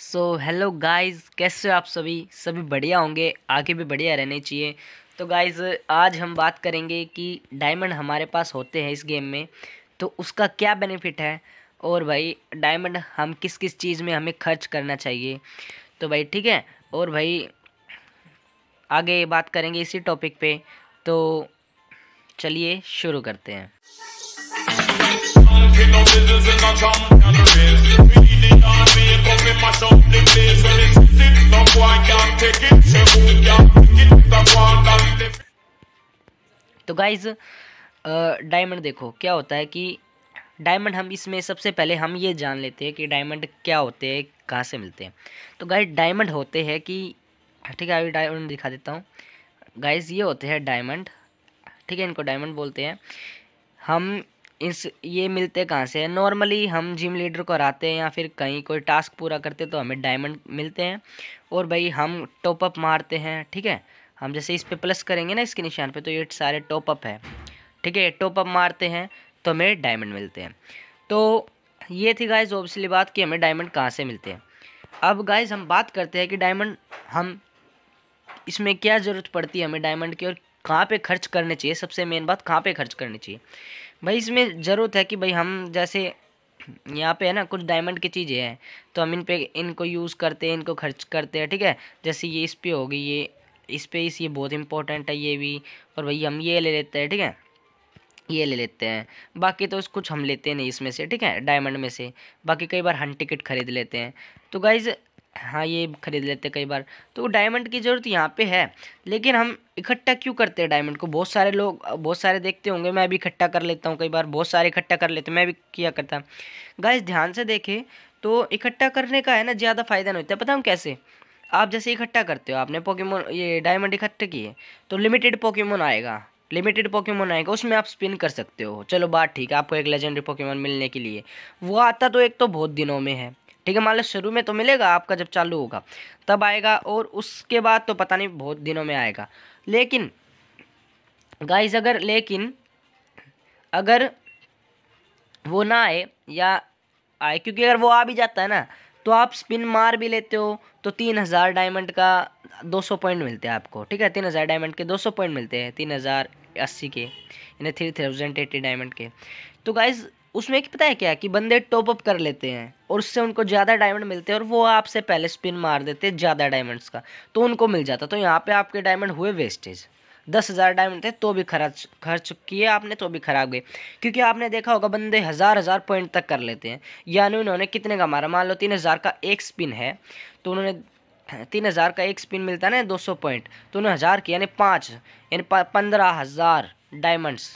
so hello guys कैसे हो आप सभी सभी बढ़िया होंगे आगे भी बढ़िया रहने चाहिए तो गाइस आज हम बात करेंगे कि डायमंड हमारे पास होते हैं इस गेम में तो उसका क्या बेनिफिट है और भाई डायमंड हम किस किस चीज़ में हमें खर्च करना चाहिए तो भाई ठीक है और भाई आगे बात करेंगे इसी टॉपिक पर तो चलिए शुरू करते हैं can't But mash up the place when it's No take it, she who it तो गाइज डायमंड देखो क्या होता है कि डायमंड हम इसमें सबसे पहले हम ये जान लेते हैं कि डायमंड क्या होते हैं कहाँ से मिलते हैं तो गाइज डायमंड होते हैं कि ठीक है अभी डायमंड दिखा देता हूँ गाइज ये होते हैं डायमंड ठीक है इनको डायमंड बोलते हैं हम इस ये मिलते कहाँ से नॉर्मली हम जिम लीडर को हराते हैं या फिर कहीं कोई टास्क पूरा करते तो हमें डायमंड मिलते हैं और भाई हम टॉप अप मारते हैं ठीक है हम जैसे इस पे प्लस करेंगे ना इसके निशान पे तो ये सारे टॉप अप है ठीक है टॉपअप मारते हैं तो हमें डायमंड मिलते हैं तो ये थी गाइज ऑब्वियसली बात कि हमें डायमंड कहाँ से मिलते हैं अब गाइज हम बात करते हैं कि डायमंड हम इसमें क्या ज़रूरत पड़ती है हमें डायमंड की और कहाँ पे खर्च करने चाहिए सबसे मेन बात कहाँ पे खर्च करनी चाहिए भाई इसमें ज़रूरत है कि भाई हम जैसे यहाँ पे है ना कुछ डायमंड की चीज़ें हैं तो हम इन पे इनको यूज़ करते हैं इनको खर्च करते हैं ठीक है जैसे ये इस पर होगी ये इस पर इस ये बहुत इंपॉर्टेंट है ये भी और भाई हम ये ले लेते हैं ठीक है ये ले लेते हैं बाकी तो कुछ हम लेते नहीं इसमें से ठीक है डायमंड में से बाकी कई बार हम टिकट खरीद लेते हैं तो गाइज़ हाँ ये ख़रीद लेते कई बार तो डायमंड की ज़रूरत यहाँ पे है लेकिन हम इकट्ठा क्यों करते हैं डायमंड को बहुत सारे लोग बहुत सारे देखते होंगे मैं भी इकट्ठा कर लेता हूँ कई बार बहुत सारे इकट्ठा कर लेते मैं भी किया करता गाइस ध्यान से देखें तो इकट्ठा करने का है ना ज़्यादा फ़ायदा नहीं होता है पता हम कैसे आप जैसे इकट्ठा करते हो आपने पोकेमोन ये डायमंड इकट्ठे किए तो लिमिटेड पोकेमोन आएगा लिमिटेड पोकेमोन आएगा उसमें आप स्पिन कर सकते हो चलो बात ठीक है आपको एक लेजेंडरी पोकेमोन मिलने के लिए वो आता तो एक तो बहुत दिनों में है ठीक है मान लो शुरू में तो मिलेगा आपका जब चालू होगा तब आएगा और उसके बाद तो पता नहीं बहुत दिनों में आएगा लेकिन गाइज अगर लेकिन अगर वो ना आए या आए क्योंकि अगर वो आ भी जाता है ना तो आप स्पिन मार भी लेते हो तो तीन हज़ार डायमंड का दो सौ पॉइंट मिलते हैं आपको ठीक है तीन हज़ार डायमंड के दो सौ पॉइंट मिलते हैं तीन हज़ार अस्सी के यानी थ्री थाउजेंड एट्टी डायमंड के तो गाइज उसमें पता है क्या कि बंदे टॉप अप कर लेते हैं और उससे उनको ज़्यादा डायमंड मिलते हैं और वो आपसे पहले स्पिन मार देते ज़्यादा डायमंड्स का तो उनको मिल जाता तो यहाँ पे आपके डायमंड हुए वेस्टेज दस हज़ार डायमंड थे तो भी खर्च खर्च किए आपने तो भी खराब गए क्योंकि आपने देखा होगा बंदे हज़ार हज़ार पॉइंट तक कर लेते हैं यानी उन्होंने कितने का मारा मान लो तीन हज़ार का एक स्पिन है तो उन्होंने तीन हज़ार का एक स्पिन मिलता है ना दो सौ पॉइंट तो उन्होंने हज़ार की यानी पाँच यानी पंद्रह हज़ार डायमंड्स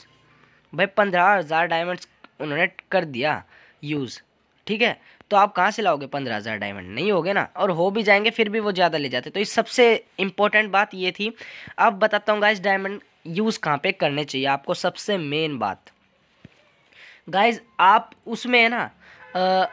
भाई पंद्रह हज़ार डायमंड्स उन्होंने कर दिया यूज़ ठीक है तो आप कहाँ से लाओगे पंद्रह हज़ार डायमंड नहीं होगे ना और हो भी जाएंगे फिर भी वो ज़्यादा ले जाते तो इस सबसे इम्पोर्टेंट बात ये थी अब बताता हूँ गाइज डायमंड यूज़ कहाँ पे करने चाहिए आपको सबसे मेन बात गाइज आप उसमें है ना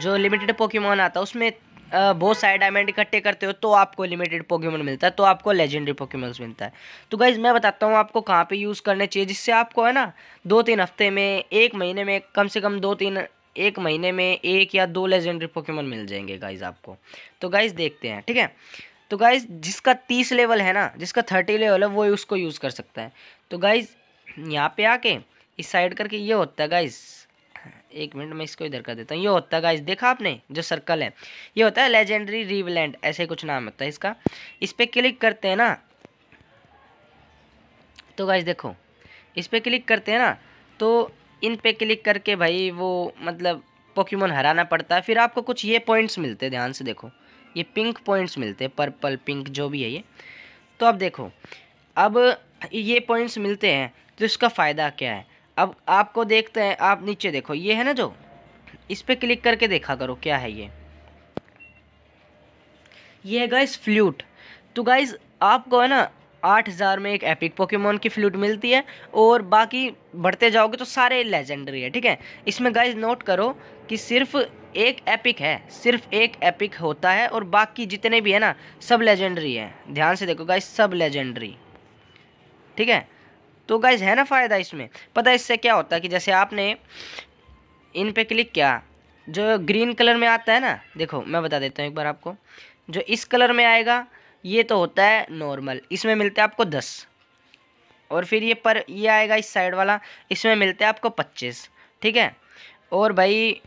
जो लिमिटेड पोकेमोन आता है उसमें बहुत सारे डायमंड इकट्ठे करते हो तो आपको लिमिटेड पोकेमोन मिलता है तो आपको लेजेंडरी पोकेमोन्स मिलता है तो गाइज मैं बताता हूँ आपको कहाँ पे यूज़ करने चाहिए जिससे आपको है ना दो तीन हफ्ते में एक महीने में कम से कम दो तीन एक महीने में एक या दो लेजेंडरी पोकेमोन मिल जाएंगे गाइज आपको तो गाइज देखते हैं ठीक है तो गाइज जिसका तीस लेवल है ना जिसका थर्टी लेवल है वो उसको यूज़ कर सकता है तो गाइज यहाँ पे आके इस साइड करके ये होता है गाइज एक मिनट मैं इसको इधर कर देता हूँ ये होता है गाइज देखा आपने जो सर्कल है ये होता है लेजेंडरी रीवलैंड ऐसे कुछ नाम होता है इसका इस पर क्लिक करते हैं ना तो गाइज देखो इस पर क्लिक करते हैं ना तो इन पे क्लिक करके भाई वो मतलब पोक्यूमन हराना पड़ता है फिर आपको कुछ ये पॉइंट्स मिलते हैं ध्यान से देखो ये पिंक पॉइंट्स मिलते हैं पर्पल पिंक जो भी है ये तो अब देखो अब ये पॉइंट्स मिलते हैं तो इसका फ़ायदा क्या है अब आपको देखते हैं आप नीचे देखो ये है ना जो इस पर क्लिक करके देखा करो क्या है ये ये है गाइस फ्लूट तो गाइस आपको है ना आठ हज़ार में एक एपिक पोकेमोन की फ्लूट मिलती है और बाकी बढ़ते जाओगे तो सारे लेजेंडरी है ठीक है इसमें गाइज नोट करो कि सिर्फ एक एपिक है सिर्फ एक एपिक होता है और बाकी जितने भी है ना सब लेजेंडरी है ध्यान से देखो गाइज सब लेजेंडरी ठीक है तो गाइज है ना फ़ायदा इसमें पता है इससे क्या होता है कि जैसे आपने इन पर क्लिक किया जो ग्रीन कलर में आता है ना देखो मैं बता देता हूँ एक बार आपको जो इस कलर में आएगा ये तो होता है नॉर्मल इसमें मिलते हैं आपको दस और फिर ये पर ये आएगा इस साइड वाला इसमें मिलते हैं आपको पच्चीस ठीक है और भाई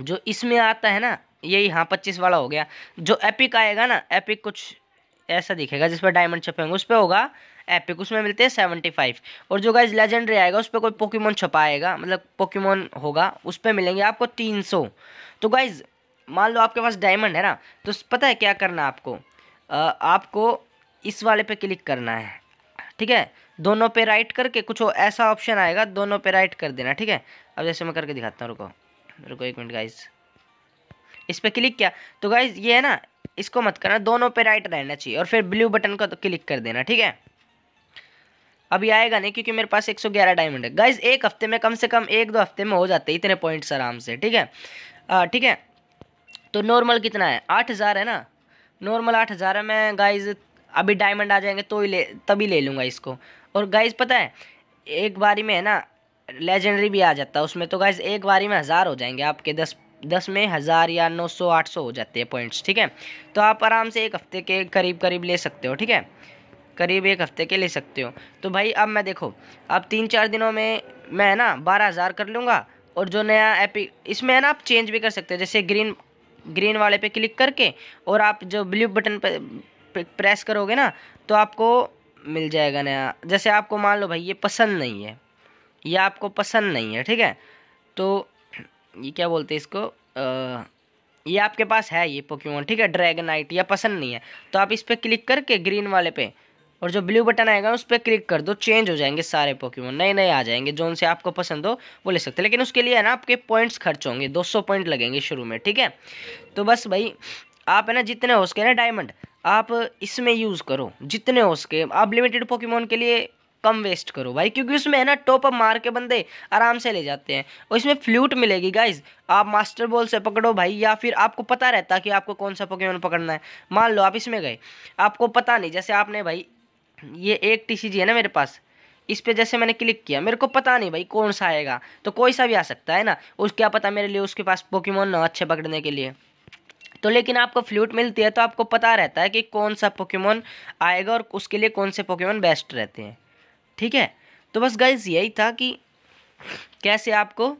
जो इसमें आता है ना यही हाँ पच्चीस वाला हो गया जो एपिक आएगा ना एपिक कुछ ऐसा दिखेगा जिस पर डायमंड छपे होंगे उस पर होगा एपिक उसमें मिलते हैं सेवेंटी फाइव और जो गाइज लेजेंडरी आएगा उस पर कोई पोकीमोन छपाएगा मतलब पोकीमोन होगा उस पर मिलेंगे आपको तीन सौ तो गाइज़ मान लो आपके पास डायमंड है ना तो पता है क्या करना आपको आ, आपको इस वाले पे क्लिक करना है ठीक है दोनों पे राइट करके कुछ ऐसा ऑप्शन आएगा दोनों पे राइट कर देना ठीक है अब जैसे मैं करके दिखाता हूँ रुको रुको एक मिनट गाइज इस पर क्लिक किया तो गाइज ये है ना इसको मत करना दोनों पे राइट रहना चाहिए और फिर ब्लू बटन को तो क्लिक कर देना ठीक है अभी आएगा नहीं क्योंकि मेरे पास 111 डायमंड है गाइज एक हफ्ते में कम से कम एक दो हफ्ते में हो जाते हैं इतने पॉइंट्स आराम से ठीक है ठीक है तो नॉर्मल कितना है आठ हज़ार है ना नॉर्मल आठ हज़ार है मैं गाइज अभी डायमंड आ जाएंगे तो ही ले तभी ले लूँगा इसको और गाइज पता है एक बारी में है ना लेजेंडरी भी आ जाता है उसमें तो गाइज एक बारी में हज़ार हो जाएंगे आपके दस दस में हज़ार या नौ सौ आठ सौ हो जाते हैं पॉइंट्स ठीक है तो आप आराम से एक हफ़्ते के करीब करीब ले सकते हो ठीक है करीब एक हफ़्ते के ले सकते हो तो भाई अब मैं देखो अब तीन चार दिनों में मैं है ना बारह हज़ार कर लूँगा और जो नया एपी इसमें है ना आप चेंज भी कर सकते हो जैसे ग्रीन ग्रीन वाले पे क्लिक करके और आप जो ब्लू बटन पर प्रेस करोगे ना तो आपको मिल जाएगा नया जैसे आपको मान लो भाई ये पसंद नहीं है ये आपको पसंद नहीं है ठीक है तो ये क्या बोलते हैं इसको आ, ये आपके पास है ये पोक्यूमोन ठीक है ड्रैगन नाइट या पसंद नहीं है तो आप इस पर क्लिक करके ग्रीन वाले पे और जो ब्लू बटन आएगा उस पर क्लिक कर दो चेंज हो जाएंगे सारे पोकेमोन नए नए आ जाएंगे जो उनसे आपको पसंद हो वो ले सकते लेकिन उसके लिए है ना आपके पॉइंट्स खर्च होंगे 200 पॉइंट लगेंगे शुरू में ठीक है तो बस भाई आप है ना जितने हो सके ना डायमंड आप इसमें यूज़ करो जितने हो सके आप लिमिटेड पोकेमोन के लिए कम वेस्ट करो भाई क्योंकि उसमें है ना टॉप अप मार के बंदे आराम से ले जाते हैं और इसमें फ्लूट मिलेगी गाइज आप मास्टर बॉल से पकड़ो भाई या फिर आपको पता रहता कि आपको कौन सा पोकेमोन पकड़ना है मान लो आप इसमें गए आपको पता नहीं जैसे आपने भाई ये एक टीसीजी है ना मेरे पास इस पर जैसे मैंने क्लिक किया मेरे को पता नहीं भाई कौन सा आएगा तो कोई सा भी आ सकता है ना उस क्या पता मेरे लिए उसके पास पोकेमोन ना अच्छे पकड़ने के लिए तो लेकिन आपको फ्लूट मिलती है तो आपको पता रहता है कि कौन सा पोकेमोन आएगा और उसके लिए कौन से पोकेमोन बेस्ट रहते हैं ठीक है तो बस गाइज यही था कि कैसे आपको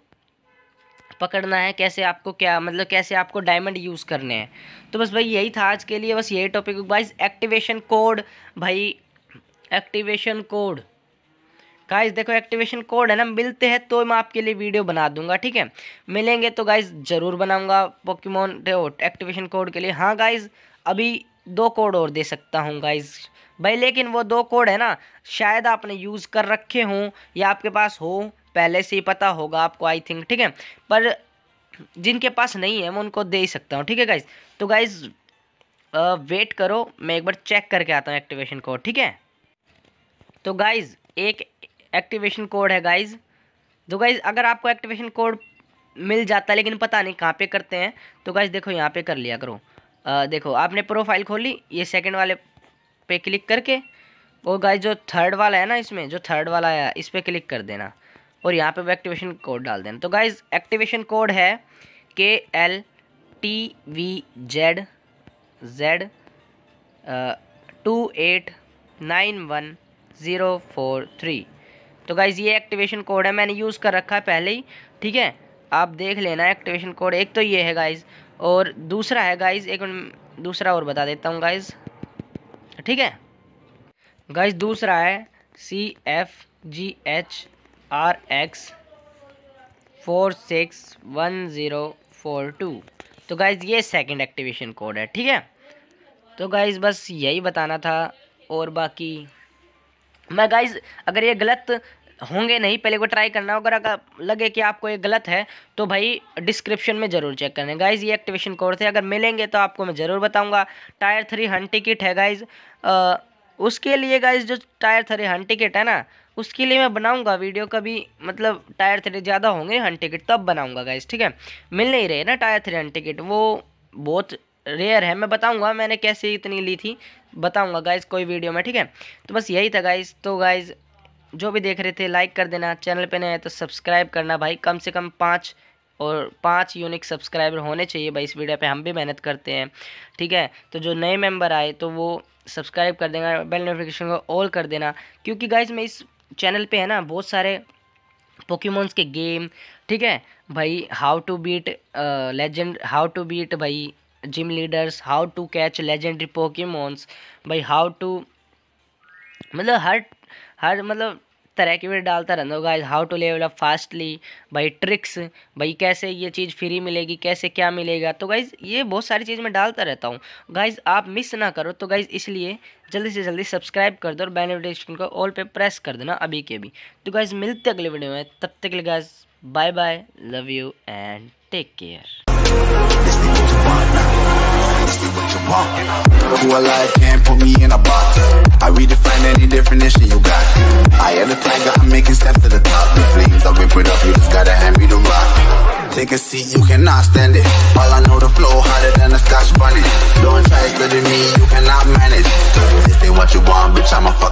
पकड़ना है कैसे आपको क्या मतलब कैसे आपको डायमंड यूज़ करने हैं तो बस भाई यही था आज के लिए बस यही टॉपिक वाइज एक्टिवेशन कोड भाई एक्टिवेशन कोड गाइस देखो एक्टिवेशन कोड है ना मिलते हैं तो मैं आपके लिए वीडियो बना दूंगा ठीक है मिलेंगे तो गाइस ज़रूर बनाऊंगा पोकेमोन एक्टिवेशन कोड के लिए हाँ गाइस अभी दो कोड और दे सकता हूँ गाइस भाई लेकिन वो दो कोड है ना शायद आपने यूज़ कर रखे हों या आपके पास हो पहले से ही पता होगा आपको आई थिंक ठीक है पर जिनके पास नहीं है मैं उनको दे ही सकता हूँ ठीक है गाइज तो गाइज़ वेट करो मैं एक बार चेक करके आता हूँ एक्टिवेशन कोड ठीक है तो गाइज़ एक एक्टिवेशन कोड है गाइज़ तो गाइज़ अगर आपको एक्टिवेशन कोड मिल जाता है लेकिन पता नहीं कहाँ पे करते हैं तो गाइज़ देखो यहाँ पे कर लिया करो आ, देखो आपने प्रोफाइल खोली ये सेकंड वाले पे क्लिक करके और गाइज जो थर्ड वाला है ना इसमें जो थर्ड वाला है इस पर क्लिक कर देना और यहाँ पे एक्टिवेशन कोड डाल देना तो गाइज एक्टिवेशन कोड है K L T V Z Z two eight nine one zero four three तो गाइज़ ये एक्टिवेशन कोड है मैंने यूज़ कर रखा है पहले ही ठीक है आप देख लेना एक्टिवेशन कोड एक तो ये है गाइज़ और दूसरा है गाइज़ एक दूसरा और बता देता हूँ गाइज़ ठीक है गाइज़ दूसरा है C F G H R X four six one zero four two तो गाइज़ ये सेकंड एक्टिवेशन कोड है ठीक है तो गाइज़ बस यही बताना था और बाकी मैं गाइज अगर ये गलत होंगे नहीं पहले को ट्राई करना अगर अगर लगे कि आपको ये गलत है तो भाई डिस्क्रिप्शन में ज़रूर चेक करना गाइज ये एक्टिवेशन कोड थे अगर मिलेंगे तो आपको मैं ज़रूर बताऊंगा टायर थ्री हन टिकट है गाइज उसके लिए गाइज जो टायर थ्री हन टिकट है ना उसके लिए मैं बनाऊंगा वीडियो कभी मतलब टायर थ्री ज़्यादा होंगे हन टिकट तब बनाऊंगा गाइज ठीक है मिल नहीं रहे ना टायर थ्री हन टिकट वो बहुत रेयर है मैं बताऊंगा मैंने कैसे इतनी ली थी बताऊंगा गाइज कोई वीडियो में ठीक है तो बस यही था गाइज तो गाइज जो भी देख रहे थे लाइक कर देना चैनल पे नए हैं तो सब्सक्राइब करना भाई कम से कम पाँच और पाँच यूनिक सब्सक्राइबर होने चाहिए भाई इस वीडियो पे हम भी मेहनत करते हैं ठीक है तो जो नए मेंबर आए तो वो सब्सक्राइब कर देना बेल नोटिफिकेशन को ऑल कर देना क्योंकि गाइज मैं इस चैनल पर है ना बहुत सारे पोकेमोन्स के गेम ठीक है भाई how to beat legend how to beat भाई gym leaders how to catch legendary Pokemons भाई हाउ टू मतलब हर हर मतलब तरह की वीडियो डालता रहता होगा how to level up fastly भाई ट्रिक्स भाई कैसे ये चीज़ फ्री मिलेगी कैसे क्या मिलेगा तो गाइज़ ये बहुत सारी चीज़ मैं डालता रहता हूँ गाइज़ आप मिस ना करो तो गाइज़ इसलिए जल्दी से जल्दी सब्सक्राइब कर दो और बेल नोटिफिकेशन को ऑल पे प्रेस कर देना अभी के भी तो गाइज़ मिलते अगले वीडियो में तब तक के लिए guys bye bye love you and take care alive, can't put me in a box I redefine any definition you got I am the tiger, I'm making steps to the top The flames, I been put up, you just gotta hand me the rock Take a seat, you cannot stand it All I know, the flow harder than a scotch bunny Don't try studying me, you cannot manage This ain't what you want, bitch, I'm a fuck